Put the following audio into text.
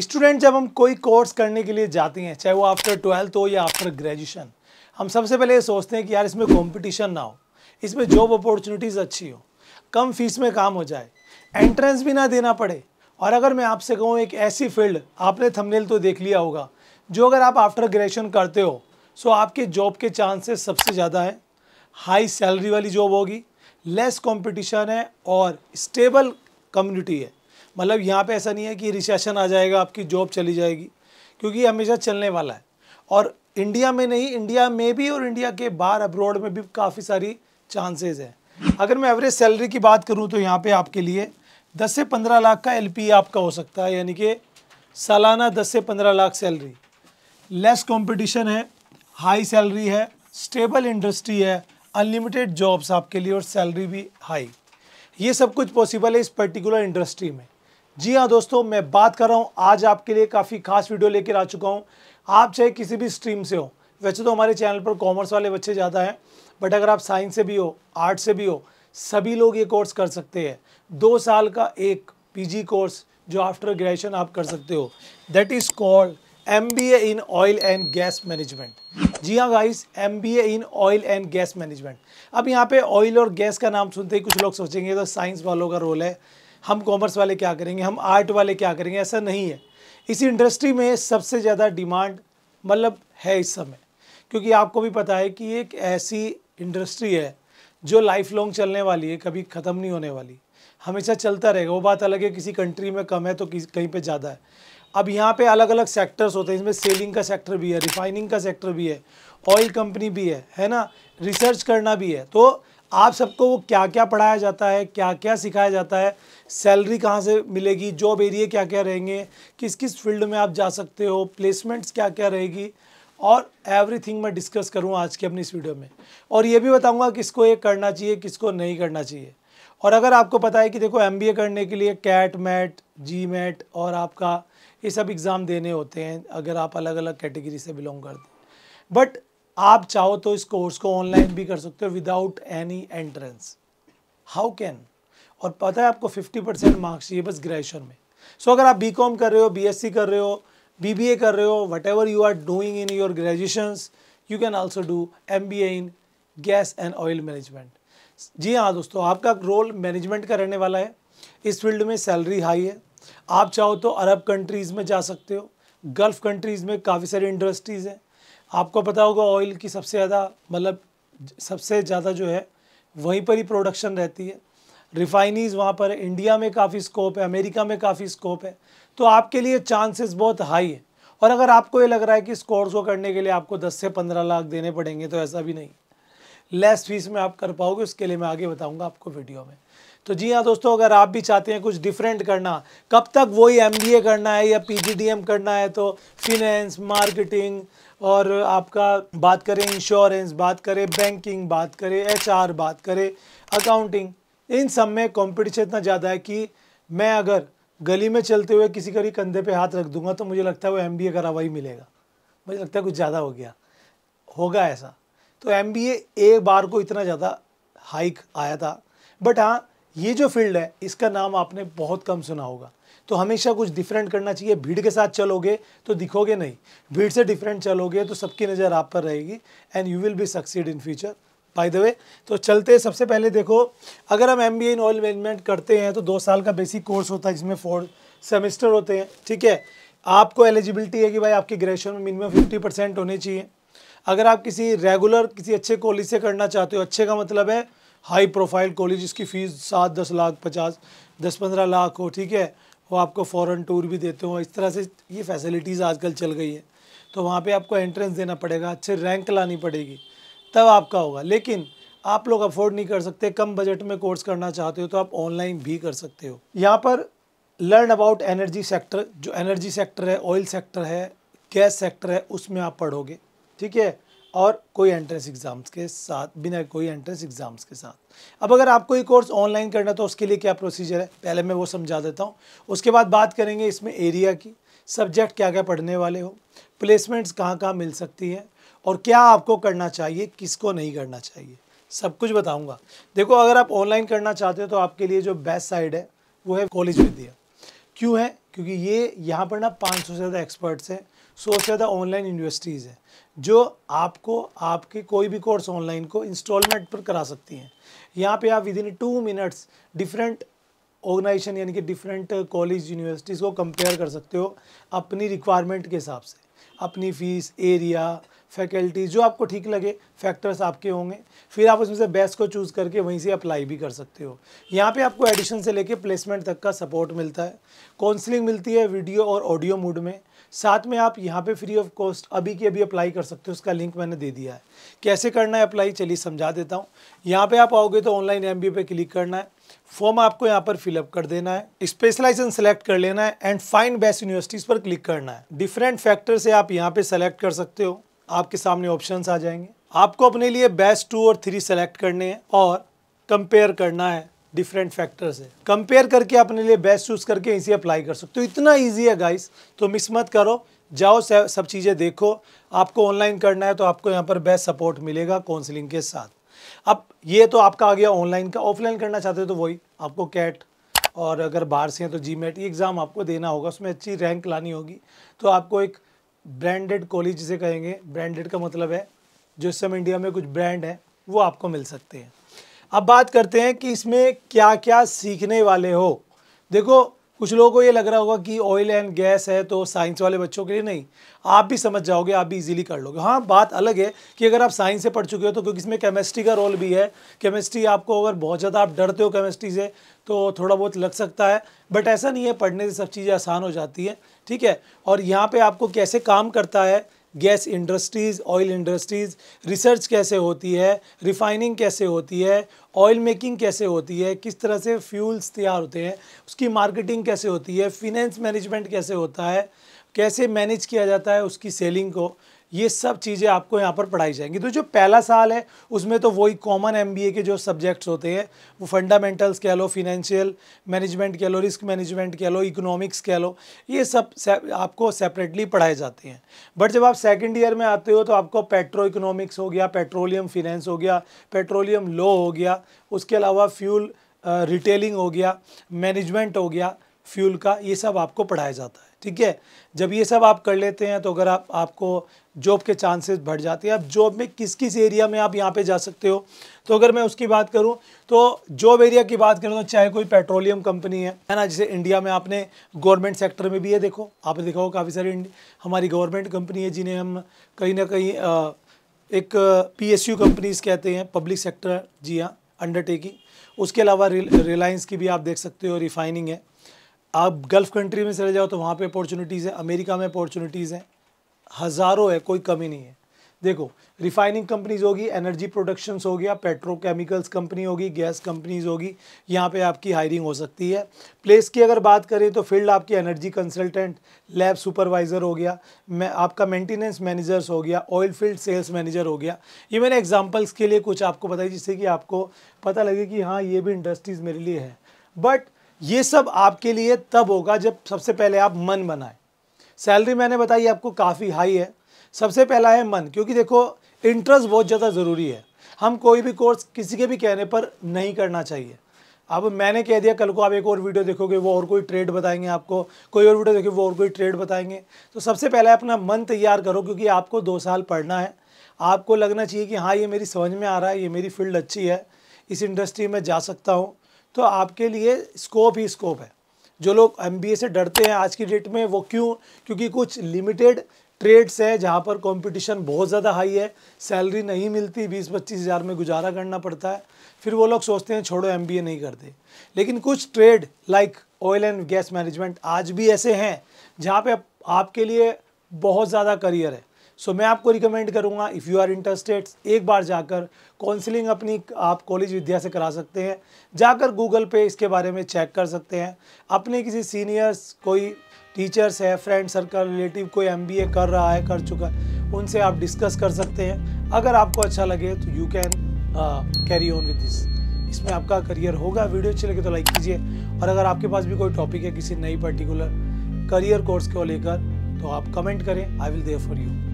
student जब हम कोई कोर्स करने के लिए जाते हैं चाहे वो आफ्टर ट्वेल्थ हो या आफ्टर ग्रेजुएशन हम सबसे पहले ये सोचते हैं कि यार इसमें कंपटीशन ना हो इसमें जॉब अपॉर्चुनिटीज़ अच्छी हो कम फीस में काम हो जाए एंट्रेंस भी ना देना पड़े और अगर मैं आपसे कहूँ एक ऐसी फील्ड आपने थंबनेल तो देख लिया होगा जो अगर आप आफ्टर ग्रेजुएशन करते हो सो आपके जॉब के चांसेस सबसे ज़्यादा है हाई सैलरी वाली जॉब होगी लेस कॉम्पिटिशन है और स्टेबल कम्युनिटी है मतलब यहाँ पे ऐसा नहीं है कि रिसेशन आ जाएगा आपकी जॉब चली जाएगी क्योंकि ये हमेशा चलने वाला है और इंडिया में नहीं इंडिया में भी और इंडिया के बाहर अब्रॉड में भी काफ़ी सारी चांसेज हैं अगर मैं एवरेज सैलरी की बात करूँ तो यहाँ पर आपके लिए दस से पंद्रह लाख का एल e आपका हो सकता है यानी कि सालाना दस से पंद्रह लाख सैलरी लेस कॉम्पिटिशन है हाई सैलरी है स्टेबल इंडस्ट्री है अनलिमिटेड जॉब्स आपके लिए और सैलरी भी हाई ये सब कुछ पॉसिबल है इस पर्टिकुलर इंडस्ट्री में जी हाँ दोस्तों मैं बात कर रहा हूँ आज आपके लिए काफ़ी खास वीडियो लेकर आ चुका हूँ आप चाहे किसी भी स्ट्रीम से हो वैसे तो हमारे चैनल पर कॉमर्स वाले बच्चे ज़्यादा हैं बट अगर आप साइंस से भी हो आर्ट से भी हो सभी लोग ये कोर्स कर सकते हैं दो साल का एक पीजी कोर्स जो आफ्टर ग्रेजुएशन आप कर सकते हो that is called M B A in oil and gas management जी हाँ guys M B A in oil and gas management अब यहाँ पे ऑयल और गैस का नाम सुनते ही कुछ लोग सोचेंगे तो साइंस वालों का रोल है हम कॉमर्स वाले क्या करेंगे हम आर्ट वाले क्या करेंगे ऐसा नहीं है इसी इंडस्ट्री में सबसे ज़्यादा डिमांड मतलब है इस समय क्योंकि आपको भी पता है कि एक ऐसी इंडस्ट्री है जो लाइफ लॉन्ग चलने वाली है कभी ख़त्म नहीं होने वाली हमेशा चलता रहेगा वो बात अलग है किसी कंट्री में कम है तो कहीं पे ज़्यादा है अब यहाँ पे अलग अलग सेक्टर्स होते हैं इसमें सेलिंग का सेक्टर भी है रिफाइनिंग का सेक्टर भी है ऑयल कंपनी भी है है ना रिसर्च करना भी है तो आप सबको वो क्या क्या पढ़ाया जाता है क्या क्या सिखाया जाता है सैलरी कहाँ से मिलेगी जॉब एरिए क्या क्या रहेंगे किस किस फील्ड में आप जा सकते हो प्लेसमेंट्स क्या क्या रहेगी और एवरीथिंग मैं डिस्कस करूँ आज के अपनी इस वीडियो में और ये भी बताऊँगा किसको ये करना चाहिए किसको नहीं करना चाहिए और अगर आपको पता है कि देखो एम करने के लिए कैट मैट जी मैट और आपका ये सब एग्ज़ाम देने होते हैं अगर आप अलग अलग कैटेगरी से बिलोंग करते हैं बट आप चाहो तो इस कोर्स को ऑनलाइन भी कर सकते हो without any entrance how can और पता है आपको 50 परसेंट मार्क्स चाहिए बस ग्रेजुएशन में सो so, अगर आप बी कॉम कर रहे हो बी एस सी कर रहे हो बी बी ए कर रहे हो whatever you are doing in your graduation you can also do M B A in gas and oil management जी हाँ दोस्तों आपका रोल मैनेजमेंट का रहने वाला है इस फील्ड में सैलरी हाई है आप चाहो तो अरब कंट्रीज़ में जा सकते हो गल्फ़ कंट्रीज़ में काफ़ी सारी इंडस्ट्रीज़ हैं आपको पता होगा ऑयल की सबसे ज़्यादा मतलब सबसे ज़्यादा जो है वहीं पर ही प्रोडक्शन रहती है रिफाइनीज़ वहाँ पर इंडिया में काफ़ी स्कोप है अमेरिका में काफ़ी स्कोप है तो आपके लिए चांसेस बहुत हाई है और अगर आपको ये लग रहा है कि इस कोर्स को करने के लिए आपको 10 से 15 लाख देने पड़ेंगे तो ऐसा भी नहीं लेस फीस में आप कर पाओगे उसके लिए मैं आगे बताऊँगा आपको वीडियो में तो जी हाँ दोस्तों अगर आप भी चाहते हैं कुछ डिफरेंट करना कब तक वही एम करना है या पी करना है तो फिनेंस मार्केटिंग और आपका बात करें इंश्योरेंस बात करें बैंकिंग बात करें एचआर बात करें अकाउंटिंग इन सब में कंपटीशन इतना ज़्यादा है कि मैं अगर गली में चलते हुए किसी का भी कंधे पे हाथ रख दूंगा तो मुझे लगता है वो एम बी ए करा वही मिलेगा मुझे लगता है कुछ ज़्यादा हो गया होगा ऐसा तो एम बी ए एक बार को इतना ज़्यादा हाइक आया था बट हाँ ये जो फील्ड है इसका नाम आपने बहुत कम सुना होगा तो हमेशा कुछ डिफरेंट करना चाहिए भीड़ के साथ चलोगे तो दिखोगे नहीं भीड़ से डिफरेंट चलोगे तो सबकी नज़र आप पर रहेगी and you will be succeed in future by the way तो चलते सबसे पहले देखो अगर हम एम इन ऑयल मैनेजमेंट करते हैं तो दो साल का बेसिक कोर्स होता है जिसमें फोर सेमेस्टर होते हैं ठीक है आपको एलिजिबिलिटी है कि भाई आपके ग्रेजुएशन में मिनिमम फिफ्टी परसेंट होने चाहिए अगर आप किसी रेगुलर किसी अच्छे कॉलेज से करना चाहते हो अच्छे का मतलब है हाई प्रोफाइल कॉलेज की फ़ीस सात दस लाख पचास दस पंद्रह लाख हो ठीक है वो आपको फ़ॉरन टूर भी देते हो इस तरह से ये फैसिलिटीज़ आजकल चल गई है तो वहाँ पे आपको एंट्रेंस देना पड़ेगा अच्छे रैंक लानी पड़ेगी तब आपका होगा लेकिन आप लोग अफोर्ड नहीं कर सकते कम बजट में कोर्स करना चाहते हो तो आप ऑनलाइन भी कर सकते हो यहाँ पर लर्न अबाउट एनर्जी सेक्टर जो एनर्जी सेक्टर है ऑयल सेक्टर है गैस सेक्टर है उसमें आप पढ़ोगे ठीक है और कोई एंट्रेंस एग्ज़ाम्स के साथ बिना कोई एंट्रेंस एग्ज़ाम्स के साथ अब अगर आपको ये कोर्स ऑनलाइन करना तो उसके लिए क्या प्रोसीजर है पहले मैं वो समझा देता हूँ उसके बाद बात करेंगे इसमें एरिया की सब्जेक्ट क्या क्या पढ़ने वाले हो प्लेसमेंट्स कहाँ कहाँ मिल सकती है और क्या आपको करना चाहिए किसको नहीं करना चाहिए सब कुछ बताऊँगा देखो अगर आप ऑनलाइन करना चाहते हो तो आपके लिए जो बेस्ट साइड है वो है कॉलेज विद्या क्यों है क्योंकि ये यहाँ पर ना पाँच से ज़्यादा एक्सपर्ट्स हैं सौ से ज़्यादा ऑनलाइन यूनिवर्सिटीज़ हैं जो आपको आपके कोई भी कोर्स ऑनलाइन को इंस्टॉलमेंट पर करा सकती हैं यहाँ पे आप within two minutes different organization यानी कि डिफरेंट कॉलेज यूनिवर्सिटीज़ को कंपेयर कर सकते हो अपनी रिक्वायरमेंट के हिसाब से अपनी फ़ीस एरिया फैकल्टी जो आपको ठीक लगे फैक्टर्स आपके होंगे फिर आप उसमें से बेस्ट को चूज़ करके वहीं से अप्लाई भी कर सकते हो यहाँ पे आपको एडिशन से लेके प्लेसमेंट तक का सपोर्ट मिलता है काउंसलिंग मिलती है वीडियो और ऑडियो मूड में साथ में आप यहाँ पे फ्री ऑफ कॉस्ट अभी की अभी अप्लाई कर सकते हो उसका लिंक मैंने दे दिया है कैसे करना है अप्लाई चलिए समझा देता हूँ यहाँ पे आप आओगे तो ऑनलाइन एम पे क्लिक करना है फॉर्म आपको यहाँ पर फिलअप कर देना है स्पेशलाइजेशन सेलेक्ट कर लेना है एंड फाइन बेस्ट यूनिवर्सिटीज़ पर क्लिक करना है डिफरेंट फैक्टर से आप यहाँ पर सेलेक्ट कर सकते हो आपके सामने ऑप्शन आ जाएंगे आपको अपने लिए बेस्ट टू और थ्री सेलेक्ट करने हैं और कंपेयर करना है डिफरेंट फैक्टर्स है कंपेयर करके अपने लिए बेस्ट चूज़ करके इसे अप्लाई कर सकते हो तो इतना ईजी है गाइस तो मिस मत करो जाओ सब चीज़ें देखो आपको ऑनलाइन करना है तो आपको यहाँ पर बेस्ट सपोर्ट मिलेगा काउंसलिंग के साथ अब ये तो आपका आ गया ऑनलाइन का ऑफलाइन करना चाहते हो तो वही आपको कैट और अगर बाहर से हैं तो जी मेट ये एग्ज़ाम आपको देना होगा उसमें अच्छी रैंक लानी होगी तो आपको एक ब्रांडेड कॉलेज से कहेंगे ब्रांडेड का मतलब है जो इस समय इंडिया में कुछ ब्रांड है वो आपको मिल सकते हैं अब बात करते हैं कि इसमें क्या क्या सीखने वाले हो देखो कुछ लोगों को ये लग रहा होगा कि ऑयल एंड गैस है तो साइंस वाले बच्चों के लिए नहीं आप भी समझ जाओगे आप भी इजीली कर लोगे हाँ बात अलग है कि अगर आप साइंस से पढ़ चुके हो तो क्योंकि इसमें केमिस्ट्री का रोल भी है केमिस्ट्री आपको अगर बहुत ज़्यादा आप डरते हो केमिस्ट्री से तो थोड़ा बहुत लग सकता है बट ऐसा नहीं है पढ़ने से सब चीज़ें आसान हो जाती है ठीक है और यहाँ पर आपको कैसे काम करता है gas industries oil industries research कैसे होती है रिफाइनिंग कैसे होती है ऑयल मेकिंग कैसे होती है किस तरह से फ्यूल्स तैयार होते हैं उसकी मार्केटिंग कैसे होती है फिनेंस मैनेजमेंट कैसे होता है कैसे मैनेज किया जाता है उसकी सेलिंग को ये सब चीज़ें आपको यहाँ पर पढ़ाई जाएंगी तो जो पहला साल है उसमें तो वही कॉमन एम के जो सब्जेक्ट्स होते हैं वो फंडामेंटल्स कह लो फिनेंशियल मैनेजमेंट कह लो रिस्क मैनेजमेंट कह लो इकोनॉमिक्स कह लो ये सब से, आपको सेपरेटली पढ़ाए जाते हैं बट जब आप सेकेंड ईयर में आते हो तो आपको पेट्रो इकोनॉमिक्स हो गया पेट्रोलियम फिनेंस हो गया पेट्रोलियम लो हो गया उसके अलावा फ्यूल रिटेलिंग हो गया मैनेजमेंट हो गया फ्यूल का ये सब आपको पढ़ाया जाता है ठीक है जब ये सब आप कर लेते हैं तो अगर आप आपको जॉब के चांसेस बढ़ जाते हैं अब जॉब में किस किस एरिया में आप यहाँ पे जा सकते हो तो अगर मैं उसकी बात करूँ तो जॉब एरिया की बात करूँ तो चाहे कोई पेट्रोलियम कंपनी है है ना जैसे इंडिया में आपने गवर्नमेंट सेक्टर में भी है देखो आपने देखा हो काफ़ी सारी हमारी गवर्नमेंट कंपनी है जिन्हें हम कहीं ना कहीं एक पी एस कंपनीज कहते हैं पब्लिक सेक्टर जी हाँ अंडरटेकिंग उसके अलावा रिलायंस की भी आप देख सकते हो रिफाइनिंग है आप गल्फ़ कंट्री में चले जाओ तो वहाँ पे अपॉर्चुनिटीज़ हैं अमेरिका में अपॉर्चुनिटीज़ हैं हज़ारों है कोई कमी नहीं है देखो रिफाइनिंग कंपनीज होगी एनर्जी प्रोडक्शंस हो गया पेट्रोकेमिकल्स कंपनी होगी गैस कंपनीज होगी यहाँ पे आपकी हायरिंग हो सकती है प्लेस की अगर बात करें तो फील्ड आपकी एनर्जी कंसल्टेंट लैब सुपरवाइज़र हो गया मैं आपका मेंटेनेंस मैनेजर्स हो गया ऑयल फील्ड सेल्स मैनेजर हो गया ये मैंने एग्जाम्पल्स के लिए कुछ आपको बताई जिससे कि आपको पता लगे कि हाँ ये भी इंडस्ट्रीज़ मेरे लिए है बट ये सब आपके लिए तब होगा जब सबसे पहले आप मन बनाएं सैलरी मैंने बताई आपको काफ़ी हाई है सबसे पहला है मन क्योंकि देखो इंटरेस्ट बहुत ज़्यादा ज़रूरी है हम कोई भी कोर्स किसी के भी कहने पर नहीं करना चाहिए अब मैंने कह दिया कल को आप एक और वीडियो देखोगे वो और कोई ट्रेड बताएंगे आपको कोई और वीडियो देखोगे वो और कोई ट्रेड बताएंगे तो सबसे पहले अपना मन तैयार करो क्योंकि आपको दो साल पढ़ना है आपको लगना चाहिए कि हाँ ये मेरी समझ में आ रहा है ये मेरी फील्ड अच्छी है इस इंडस्ट्री में जा सकता हूँ तो आपके लिए स्कोप ही स्कोप है जो लोग एम से डरते हैं आज की डेट में वो क्यों क्योंकि कुछ लिमिटेड ट्रेड्स है जहाँ पर कंपटीशन बहुत ज़्यादा हाई है सैलरी नहीं मिलती बीस पच्चीस हज़ार में गुजारा करना पड़ता है फिर वो लोग सोचते हैं छोड़ो एम नहीं करते लेकिन कुछ trade like oil and gas management आज भी ऐसे हैं जहाँ पे आपके लिए बहुत ज़्यादा करियर है सो so, मैं आपको रिकमेंड करूँगा इफ़ यू आर इंटरेस्टेड एक बार जाकर काउंसलिंग अपनी आप कॉलेज विद्या से करा सकते हैं जाकर गूगल पे इसके बारे में चेक कर सकते हैं अपने किसी सीनियर्स कोई टीचर्स है फ्रेंड सर्कल रिलेटिव कोई एम कर रहा है कर चुका है उनसे आप डिस्कस कर सकते हैं अगर आपको अच्छा लगे तो you can carry on with this इसमें आपका करियर होगा वीडियो अच्छी लगे तो लाइक कीजिए और अगर आपके पास भी कोई टॉपिक है किसी नई पर्टिकुलर करियर कोर्स को लेकर तो आप कमेंट करें I will there for you